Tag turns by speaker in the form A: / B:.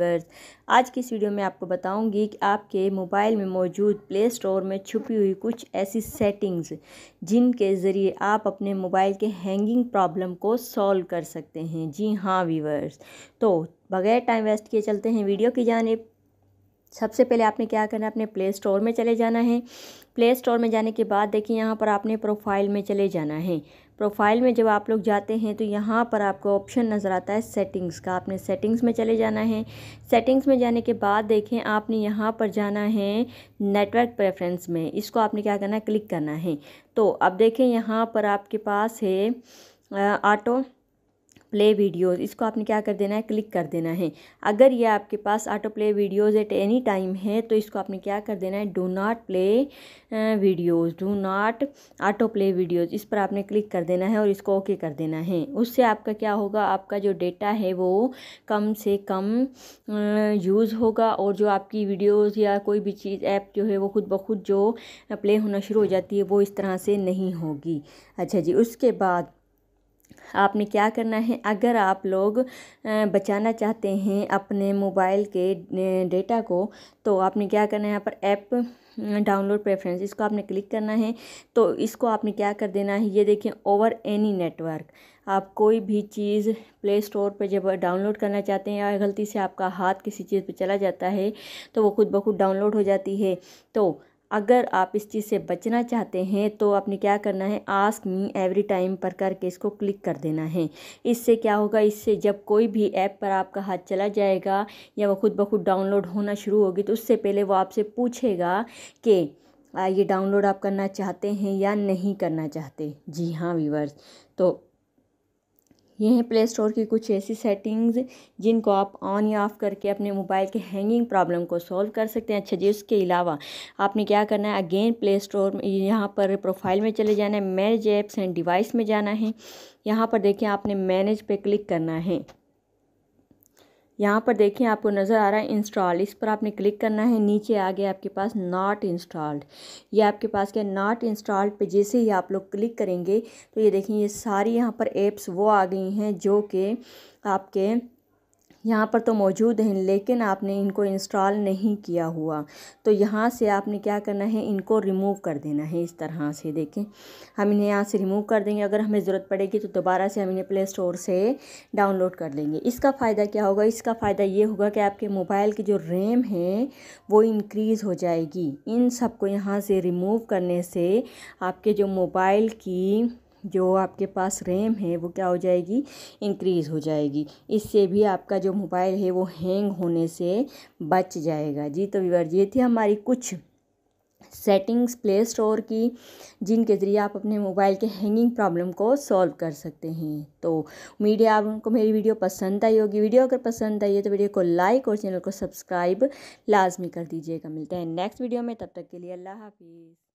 A: viewers आज की इस वीडियो में आपको बताऊंगी कि आपके मोबाइल में मौजूद प्ले स्टोर में छुपी हुई कुछ ऐसी सेटिंग्स जिनके ज़रिए आप अपने मोबाइल के हैंगिंग प्रॉब्लम को सॉल्व कर सकते हैं जी हाँ वीवर्स तो बगैर टाइम वेस्ट किए चलते हैं वीडियो की जानब सबसे पहले आपने क्या करना है अपने प्ले स्टोर में चले जाना है प्ले स्टोर में जाने के बाद देखिए यहाँ पर आपने प्रोफाइल में चले जाना है प्रोफाइल में जब आप लोग जाते हैं तो यहाँ पर आपको ऑप्शन नज़र आता है सेटिंग्स का आपने सेटिंग्स में चले जाना है सेटिंग्स में जाने के बाद देखें आपने यहाँ पर जाना है नेटवर्क प्रेफरेंस में इसको आपने क्या करना है क्लिक करना है तो अब देखें यहाँ पर आपके पास है ऑटो प्ले वीडियोज़ इसको आपने क्या कर देना है क्लिक कर देना है अगर ये आपके पास autoplay videos at any time है तो इसको आपने क्या कर देना है do not play videos do not autoplay videos इस पर आपने क्लिक कर देना है और इसको ओके okay कर देना है उससे आपका क्या होगा आपका जो डेटा है वो कम से कम यूज़ होगा और जो आपकी वीडियोज़ या कोई भी चीज़ ऐप जो है वो खुद ब खुद जो प्ले होना शुरू हो जाती है वो इस तरह से नहीं होगी अच्छा जी उसके बाद आपने क्या करना है अगर आप लोग बचाना चाहते हैं अपने मोबाइल के डेटा को तो आपने क्या करना है यहाँ पर ऐप डाउनलोड प्रेफरेंस इसको आपने क्लिक करना है तो इसको आपने क्या कर देना है ये देखें ओवर एनी नेटवर्क आप कोई भी चीज़ प्ले स्टोर पर जब डाउनलोड करना चाहते हैं या गलती से आपका हाथ किसी चीज़ पर चला जाता है तो वो खुद ब खुद डाउनलोड हो जाती है तो अगर आप इस चीज़ से बचना चाहते हैं तो आपने क्या करना है आस्क मी एवरी टाइम पर करके इसको क्लिक कर देना है इससे क्या होगा इससे जब कोई भी ऐप पर आपका हाथ चला जाएगा या वो खुद ब खुद डाउनलोड होना शुरू होगी तो उससे पहले वो आपसे पूछेगा कि ये डाउनलोड आप करना चाहते हैं या नहीं करना चाहते जी हाँ व्यूवर्स तो ये हैं प्ले स्टोर की कुछ ऐसी सेटिंग्स जिनको आप ऑन या ऑफ़ करके अपने मोबाइल के हैंगिंग प्रॉब्लम को सॉल्व कर सकते हैं अच्छा जी उसके अलावा आपने क्या करना है अगेन प्ले स्टोर यहाँ पर प्रोफाइल में चले जाना है मैनेज एप्स एंड डिवाइस में जाना है यहाँ पर देखें आपने मैनेज पे क्लिक करना है यहाँ पर देखिए आपको नज़र आ रहा है इंस्टॉल इस पर आपने क्लिक करना है नीचे आ गया आपके पास नॉट इंस्टॉल्ड ये आपके पास क्या नॉट इंस्टॉल्ड पे जैसे ही आप लोग क्लिक करेंगे तो ये देखिए ये सारी यहाँ पर एप्स वो आ गई हैं जो कि आपके यहाँ पर तो मौजूद हैं लेकिन आपने इनको इंस्टॉल नहीं किया हुआ तो यहाँ से आपने क्या करना है इनको रिमूव कर देना है इस तरह से देखें हम इन्हें यहाँ से रिमूव कर देंगे अगर हमें ज़रूरत पड़ेगी तो दोबारा से हम इन्हें प्ले स्टोर से डाउनलोड कर लेंगे इसका फ़ायदा क्या होगा इसका फ़ायदा ये होगा कि आपके मोबाइल की जो रैम है वो इनक्रीज़ हो जाएगी इन सबको यहाँ से रिमूव करने से आपके जो मोबाइल की जो आपके पास रैम है वो क्या हो जाएगी इंक्रीज़ हो जाएगी इससे भी आपका जो मोबाइल है वो हैंग होने से बच जाएगा जी तो व्यूअर ये थी हमारी कुछ सेटिंग्स प्ले स्टोर की जिनके ज़रिए आप अपने मोबाइल के हैंगिंग प्रॉब्लम को सॉल्व कर सकते हैं तो उम्मीद है आपको मेरी वीडियो पसंद आई होगी वीडियो अगर पसंद आई है तो वीडियो को लाइक और चैनल को सब्सक्राइब लाजमी कर दीजिएगा मिलते हैं नेक्स्ट वीडियो में तब तक के लिए अल्लाह हाफिज़